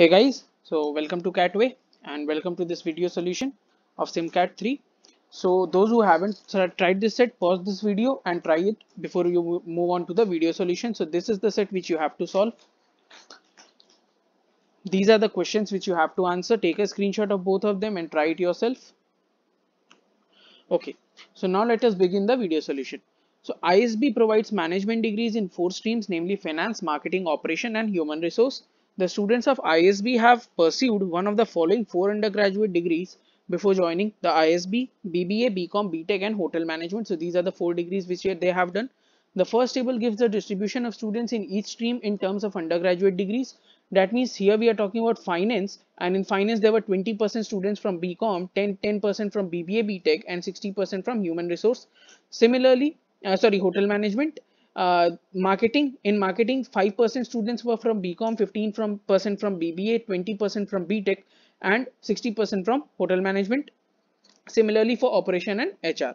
hey guys so welcome to catway and welcome to this video solution of simcat 3 so those who haven't tried this set pause this video and try it before you move on to the video solution so this is the set which you have to solve these are the questions which you have to answer take a screenshot of both of them and try it yourself okay so now let us begin the video solution so ISB provides management degrees in four streams namely finance marketing operation and human resource the students of ISB have pursued one of the following four undergraduate degrees before joining the ISB, BBA, BCom, BTech and Hotel Management. So these are the four degrees which they have done. The first table gives the distribution of students in each stream in terms of undergraduate degrees. That means here we are talking about finance and in finance there were 20% students from BCom, 10, 10% from BBA BTech and 60% from human resource. Similarly, uh, sorry, hotel management, uh, marketing in marketing 5% students were from bcom 15% from percent from bba 20% from btech and 60% from hotel management similarly for operation and hr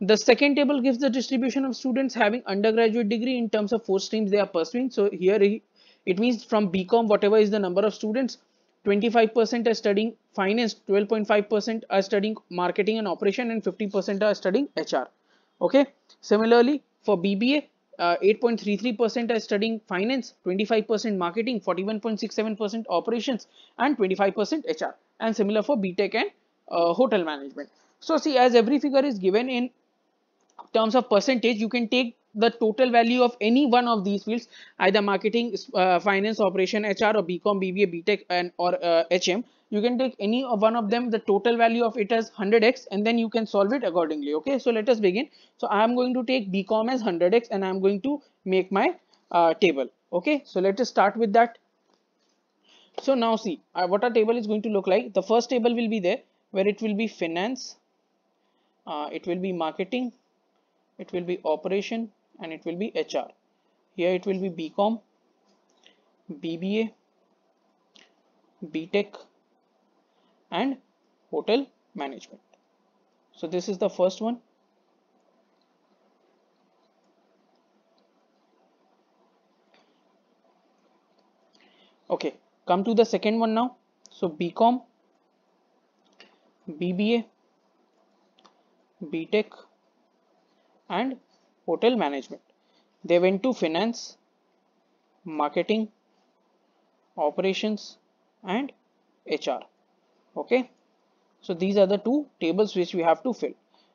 the second table gives the distribution of students having undergraduate degree in terms of four streams they are pursuing so here it means from bcom whatever is the number of students 25% are studying finance 12.5% are studying marketing and operation and 50% are studying hr okay similarly for BBA, 8.33% uh, are studying finance, 25% marketing, 41.67% operations, and 25% HR. And similar for BTEC and uh, hotel management. So see, as every figure is given in terms of percentage, you can take the total value of any one of these fields, either marketing, uh, finance, operation, HR, or BCom, BBA, BTEC, and or HM, you can take any one of them the total value of it as 100x and then you can solve it accordingly okay so let us begin so i am going to take bcom as 100x and i am going to make my uh, table okay so let us start with that so now see uh, what our table is going to look like the first table will be there where it will be finance uh, it will be marketing it will be operation and it will be HR here it will be BCom BBA BTech and hotel management. So this is the first one. Okay, come to the second one now. So BCom, BBA, BTech and hotel management. They went to finance, marketing, operations and HR okay so these are the two tables which we have to fill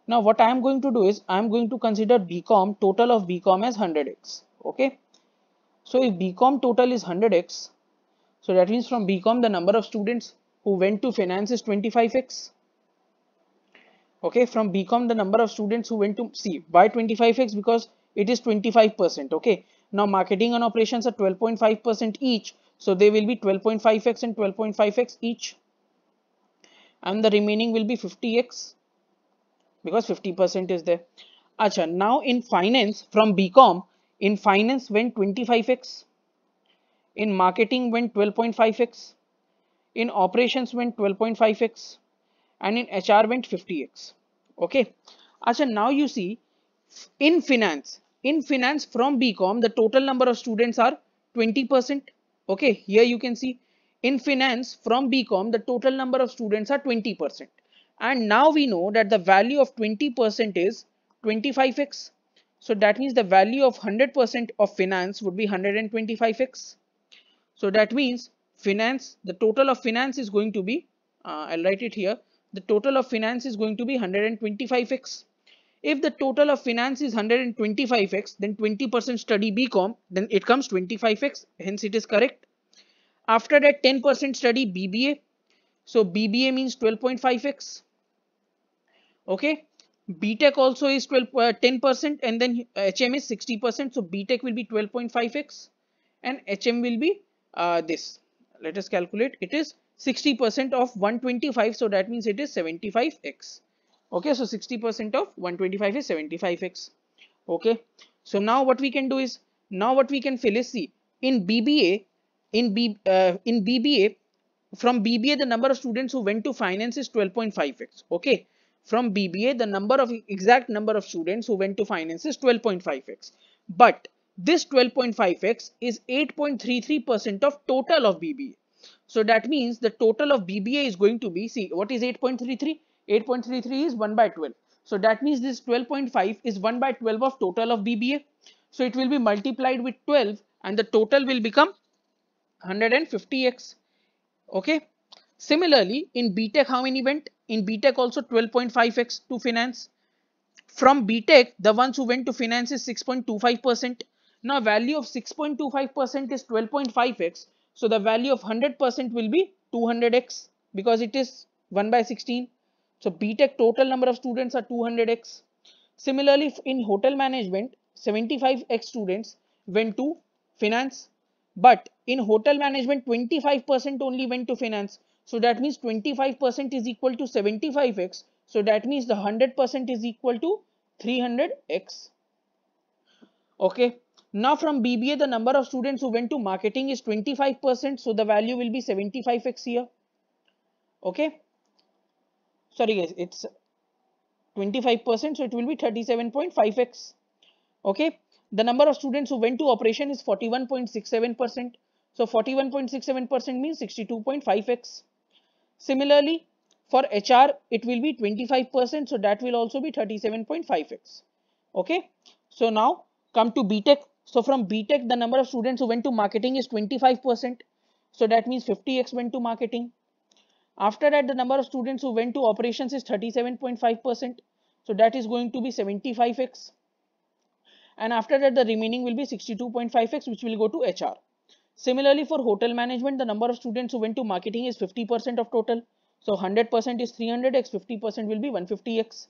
now what i am going to do is i am going to consider bcom total of bcom as 100x okay so if bcom total is 100x so that means from bcom the number of students who went to finance is 25x okay from bcom the number of students who went to see why 25x because it is 25% okay now marketing and operations are 12.5% each so they will be 12.5x and 12.5x each and the remaining will be 50x because 50% is there. Acha, now in finance from BCom, in finance went 25x, in marketing went 12.5x, in operations went 12.5x and in HR went 50x. Okay. Acha, now you see in finance, in finance from BCom, the total number of students are 20%. Okay, here you can see in finance from BCom, the total number of students are 20%. And now we know that the value of 20% is 25x. So that means the value of 100% of finance would be 125x. So that means finance, the total of finance is going to be, uh, I'll write it here. The total of finance is going to be 125x. If the total of finance is 125x, then 20% study BCom, then it comes 25x, hence it is correct. After that 10% study BBA. So BBA means 12.5x. Okay. BTEC also is 12, 10% uh, and then HM is 60%. So BTEC will be 12.5x and HM will be uh, this. Let us calculate. It is 60% of 125. So that means it is 75x. Okay. So 60% of 125 is 75x. Okay. So now what we can do is now what we can fill is see in BBA in B uh, in BBA from BBA the number of students who went to finance is 12.5x okay from BBA the number of exact number of students who went to finance is 12.5x but this 12.5x is 8.33% of total of BBA so that means the total of BBA is going to be see what is 8.33 8.33 is 1 by 12 so that means this 12.5 is 1 by 12 of total of BBA so it will be multiplied with 12 and the total will become 150x okay similarly in btech how many went in btech also 12.5x to finance from btech the ones who went to finance is 6.25 percent now value of 6.25 percent is 12.5x so the value of 100 percent will be 200x because it is 1 by 16 so btech total number of students are 200x similarly in hotel management 75x students went to finance but in hotel management, 25% only went to finance. So that means 25% is equal to 75x. So that means the 100% is equal to 300x. Okay. Now from BBA, the number of students who went to marketing is 25%. So the value will be 75x here. Okay. Sorry guys, it's 25%. So it will be 37.5x. Okay. The number of students who went to operation is 41.67%. So 41.67% means 62.5x. Similarly, for HR, it will be 25%. So that will also be 37.5x. Okay. So now come to BTEC. So from BTEC, the number of students who went to marketing is 25%. So that means 50x went to marketing. After that, the number of students who went to operations is 37.5%. So that is going to be 75x and after that the remaining will be 62.5x which will go to HR. Similarly for hotel management the number of students who went to marketing is 50% of total. So 100% is 300x, 50% will be 150x.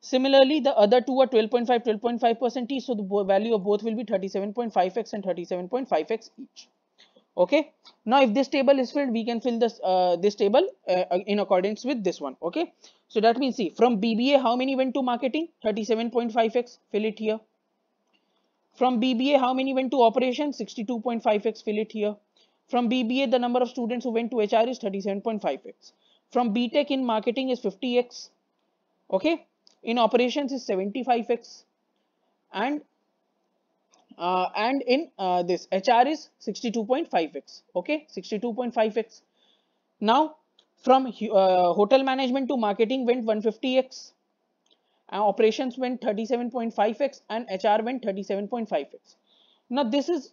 Similarly the other two are 12.5, 12.5% each so the value of both will be 37.5x and 37.5x each. Okay. Now if this table is filled we can fill this uh, this table uh, in accordance with this one. Okay. So that means see from BBA how many went to marketing 37.5x fill it here. From BBA, how many went to operations? 62.5x fill it here. From BBA, the number of students who went to HR is 37.5x. From BTech in marketing is 50x. Okay. In operations is 75x. And uh, and in uh, this HR is 62.5x. Okay. 62.5x. Now from uh, hotel management to marketing went 150x and operations went 37.5x and HR went 37.5x. Now this is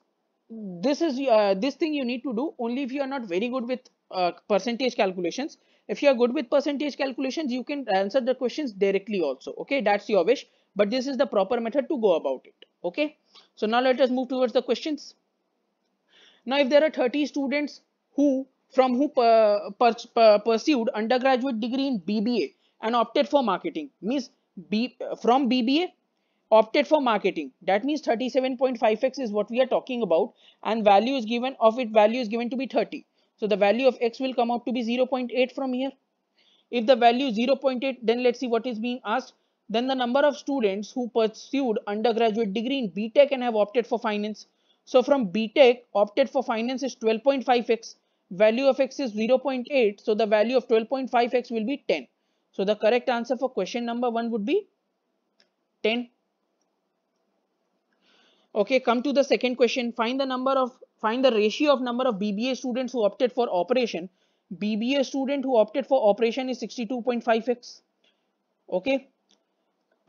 this is uh, this thing you need to do only if you are not very good with uh, percentage calculations. If you are good with percentage calculations, you can answer the questions directly also. Okay, that's your wish. But this is the proper method to go about it. Okay, so now let us move towards the questions. Now, if there are 30 students who from who per, per, per, pursued undergraduate degree in BBA and opted for marketing means B, from BBA opted for marketing. That means 37.5x is what we are talking about and value is given of it value is given to be 30. So the value of x will come out to be 0.8 from here. If the value is 0.8 then let's see what is being asked. Then the number of students who pursued undergraduate degree in BTech and have opted for finance. So from BTech opted for finance is 12.5x. Value of x is 0.8 so the value of 12.5x will be 10. So the correct answer for question number 1 would be 10. Okay, come to the second question. Find the number of find the ratio of number of BBA students who opted for operation. BBA student who opted for operation is 62.5x. Okay.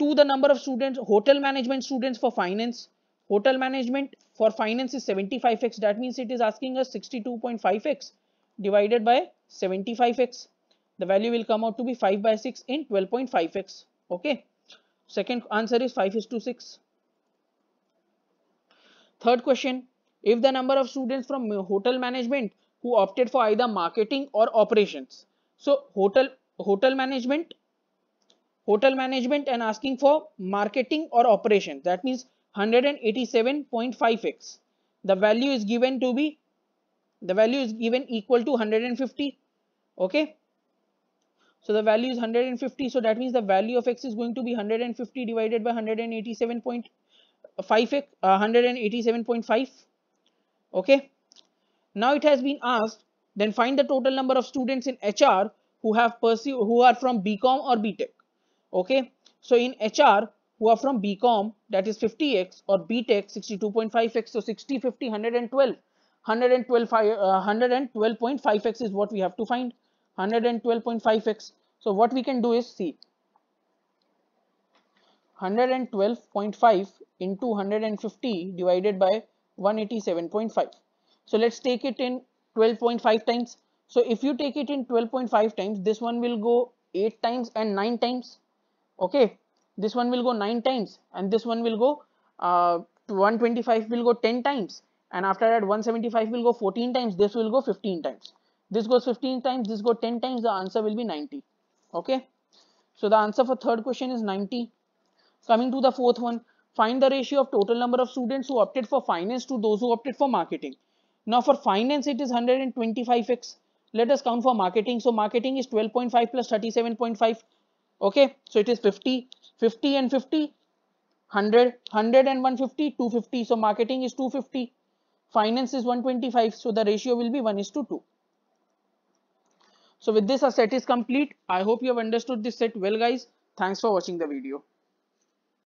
To the number of students, hotel management students for finance. Hotel management for finance is 75x. That means it is asking us 62.5x divided by 75x the value will come out to be 5 by 6 in 12.5x okay second answer is 5 is to 6 third question if the number of students from hotel management who opted for either marketing or operations so hotel hotel management hotel management and asking for marketing or operation that means 187.5x the value is given to be the value is given equal to 150 okay so the value is 150. So that means the value of x is going to be 150 divided by 187.5 uh, 187.5. Okay. Now it has been asked, then find the total number of students in HR who have pursued who are from BCom or BTech. Okay. So in HR who are from BCom that is 50x or BTech 62.5x. So 60, 50, 112. 112.5x uh, 112 is what we have to find. 112.5x. So what we can do is see 112.5 into 150 divided by 187.5. So let's take it in 12.5 times. So if you take it in 12.5 times, this one will go 8 times and 9 times. Okay, this one will go 9 times and this one will go uh, 125 will go 10 times and after that 175 will go 14 times, this will go 15 times this goes 15 times this goes 10 times the answer will be 90 okay so the answer for third question is 90 coming to the fourth one find the ratio of total number of students who opted for finance to those who opted for marketing now for finance it is 125x let us count for marketing so marketing is 12.5 plus 37.5 okay so it is 50 50 and 50 100 100 and 150 250 so marketing is 250 finance is 125 so the ratio will be 1 is to 2 so with this our set is complete. I hope you have understood this set well guys. Thanks for watching the video.